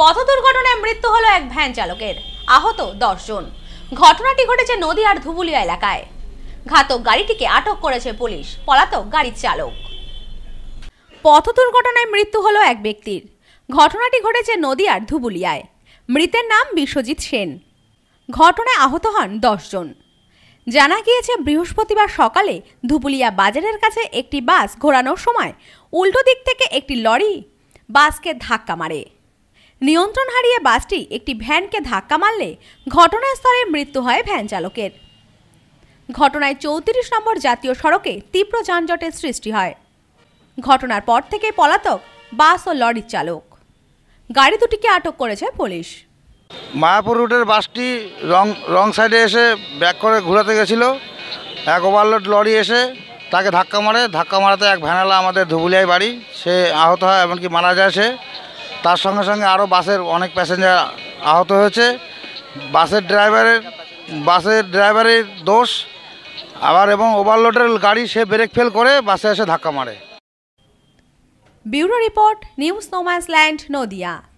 পথ দুর্ঘটনায় মৃত্যু হলো এক ভ্যান চালকের আহত দশজন ঘটনাটি ঘটেছে নদীয়ার ধুবুলিয়া এলাকায় ঘাতক গাড়িটিকে আটক করেছে পুলিশ পলাতক গাড়ির চালক পথ দুর্ঘটনায় মৃত্যু হলো এক ব্যক্তির ঘটনাটি ঘটেছে নদীয়ার ধুবুলিয়ায় মৃতের নাম বিশ্বজিৎ সেন ঘটনায় আহত হন দশজন জানা গিয়েছে বৃহস্পতিবার সকালে ধুবুলিয়া বাজারের কাছে একটি বাস ঘোরানোর সময় উল্টো দিক থেকে একটি লরি বাসকে ধাক্কা মারে নিয়ন্ত্রণ হারিয়ে বাসটি একটি ভ্যানকে ধাক্কা মারলে ঘটনাস্থলে মৃত্যু হয় ভ্যান চালকের ঘটনায় চৌত্রিশ নম্বর জাতীয় সড়কে তীব্র যানজটের সৃষ্টি হয় ঘটনার পর থেকে পলাতক বাস ও লরির চালক গাড়ি দুটিকে আটক করেছে পুলিশ মায়াপুর রুটের বাসটি রং রং সাইডে এসে ব্যাক করে ঘোরাতে গেছিল এক ওভারলোড লরি এসে তাকে ধাক্কা মারে ধাক্কা মারাতে এক ভ্যানালা আমাদের ধুবুলিয়ায় বাড়ি সে আহত হয় এমনকি মারা যায় সে তার সঙ্গে সঙ্গে আরও বাসের অনেক প্যাসেঞ্জার আহত হয়েছে বাসের ড্রাইভারের বাসের ড্রাইভারের দোষ আবার এবং ওভারলোডের গাড়ি সে ব্রেক ফেল করে বাসে এসে ধাক্কা মারে bureau report news no man's land Nadia